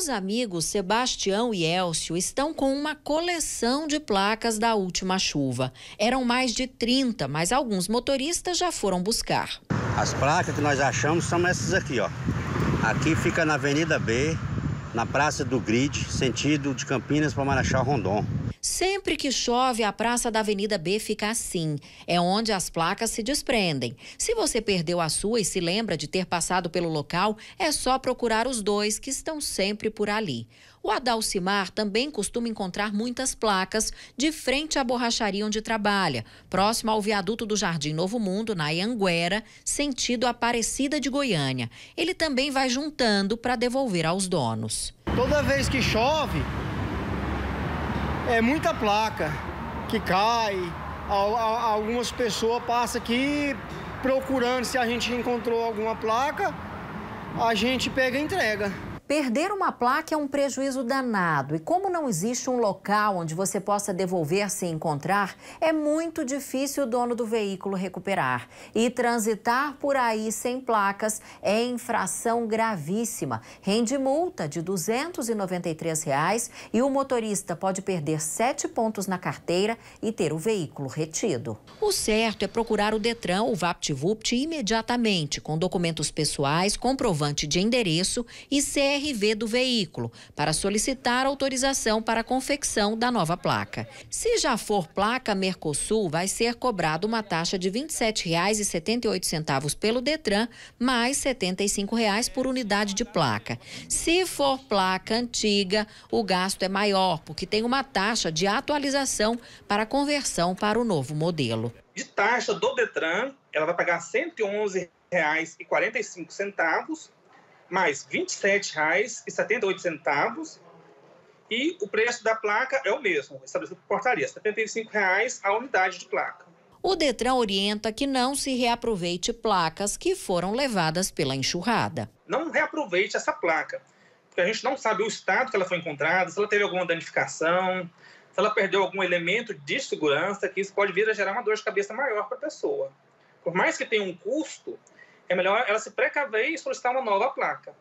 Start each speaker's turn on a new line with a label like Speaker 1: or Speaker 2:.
Speaker 1: Os amigos Sebastião e Elcio estão com uma coleção de placas da última chuva. Eram mais de 30, mas alguns motoristas já foram buscar.
Speaker 2: As placas que nós achamos são essas aqui, ó. Aqui fica na Avenida B, na Praça do Grid, sentido de Campinas para Marechal Rondon.
Speaker 1: Sempre que chove, a praça da Avenida B fica assim. É onde as placas se desprendem. Se você perdeu a sua e se lembra de ter passado pelo local, é só procurar os dois que estão sempre por ali. O Adalcimar também costuma encontrar muitas placas de frente à borracharia onde trabalha, próximo ao viaduto do Jardim Novo Mundo, na Ianguera, sentido Aparecida de Goiânia. Ele também vai juntando para devolver aos donos.
Speaker 2: Toda vez que chove, é muita placa que cai. Algumas pessoas passam aqui procurando se a
Speaker 1: gente encontrou alguma placa, a gente pega e entrega. Perder uma placa é um prejuízo danado e, como não existe um local onde você possa devolver-se encontrar, é muito difícil o dono do veículo recuperar. E transitar por aí sem placas é infração gravíssima. Rende multa de R$ 293 reais, e o motorista pode perder sete pontos na carteira e ter o veículo retido. O certo é procurar o Detran ou VaptVupt imediatamente, com documentos pessoais, comprovante de endereço e CR CRV do veículo para solicitar autorização para a confecção da nova placa. Se já for placa Mercosul, vai ser cobrado uma taxa de R$ 27,78 pelo Detran, mais R$ 75,00 por unidade de placa. Se for placa antiga, o gasto é maior, porque tem uma taxa de atualização para conversão para o novo modelo.
Speaker 2: De taxa do Detran, ela vai pagar R$ 111,45 mais R$ 27,78 e o preço da placa é o mesmo, estabelecido por portaria, R$ 75,00 a unidade de placa.
Speaker 1: O Detran orienta que não se reaproveite placas que foram levadas pela enxurrada.
Speaker 2: Não reaproveite essa placa, porque a gente não sabe o estado que ela foi encontrada, se ela teve alguma danificação, se ela perdeu algum elemento de segurança, que isso pode vir a gerar uma dor de cabeça maior para a pessoa. Por mais que tenha um custo, é melhor ela se precaver e solicitar uma nova placa.